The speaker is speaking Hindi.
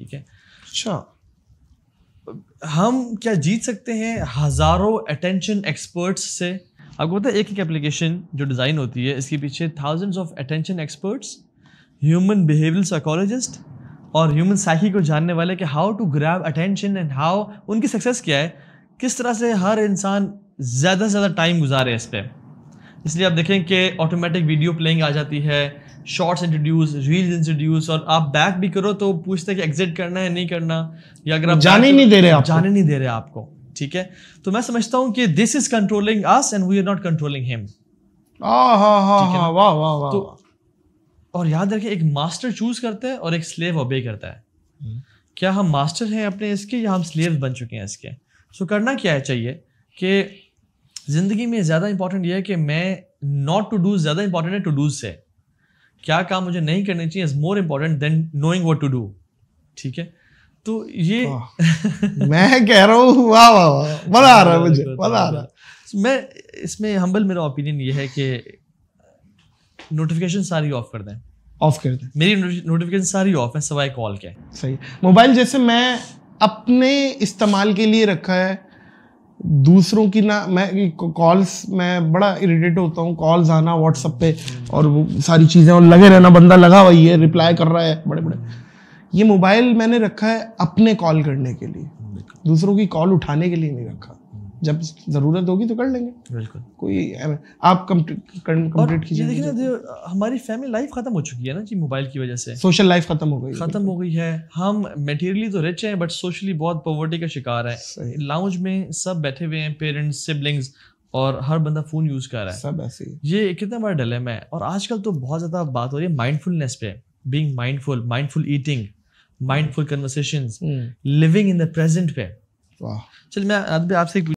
ठीक है अच्छा हम क्या जीत सकते हैं हज़ारों अटेंशन एक्सपर्ट्स से आपको पता है एक एक एप्लीकेशन जो डिज़ाइन होती है इसके पीछे thousands of attention experts human behaviour psychologist और ह्यूमन साइकी को जानने वाले कि how to grab attention and how उनकी सक्सेस क्या है किस तरह से हर इंसान ज़्यादा से ज़्यादा टाइम गुजारे इस पर इसलिए आप देखें कि ऑटोमेटिक वीडियो प्लेइंग आ जाती है शॉर्ट्स इंट्रोड्यूस रील्स इंट्रोड्यूस और आप बैक भी करो तो पूछते हैं कि एग्जिट करना है नहीं करना या अगर आप जाने नहीं दे रहे आप जाने नहीं दे रहे आपको ठीक है तो मैं समझता हूं कि this is controlling us and we are not controlling him तो और याद रखिए एक मास्टर चूज करता है और एक स्लेव ओबे करता है हम्म। क्या हम मास्टर हैं अपने इसके या हम स्लेव बन चुके हैं इसके सो करना क्या है चाहिए कि ज़िंदगी में ज़्यादा इंपॉर्टेंट यह है कि मैं नॉट टू डू ज़्यादा इंपॉर्टेंट है टू डूज से क्या काम मुझे नहीं करने चाहिए is more important than knowing what to do ठीक है तो ये मैं कह रहा हूँ वाह वाह वाह मज़ा आ रहा है हाँ, मुझे मज़ा आ रहा है मैं इसमें हम्बल मेरा ओपिनियन ये है कि नोटिफिकेशन सारी ऑफ कर दें ऑफ कर दें मेरी नोटिफिकेशन सारी ऑफ है सवाई कॉल के सही मोबाइल जैसे मैं अपने इस्तेमाल के लिए रखा है दूसरों की ना मैं कॉल्स मैं बड़ा इरिटेट होता हूँ कॉल्स आना व्हाट्सअप पे और वो सारी चीज़ें और लगे रहना बंदा लगा हुआ ही है रिप्लाई कर रहा है बड़े बड़े ये मोबाइल मैंने रखा है अपने कॉल करने के लिए दूसरों की कॉल उठाने के लिए नहीं रखा जब ज़रूरत होगी तो कर लेंगे बिल्कुल कोई आप कंप्लीट कीजिए देखिए ना हमारी फैमिली लाइफ ख़त्म हो चुकी है ना जी मोबाइल की वजह से सोशल लाइफ ख़त्म हो गई ख़त्म हो गई है हम मटेरियली तो रिच हैं बट सोशली बहुत पॉवर्टी का शिकार है लाउंज में सब बैठे हुए हैं पेरेंट्स सिबलिंग्स और हर बंदा फ़ोन यूज़ कर रहा है सब ऐसे ये कितना बड़ा डलेम है और आजकल तो बहुत ज़्यादा बात हो रही है माइंडफुलनेस पे being mindful mindful eating mindful conversation living in the present पे चल मैं आपसे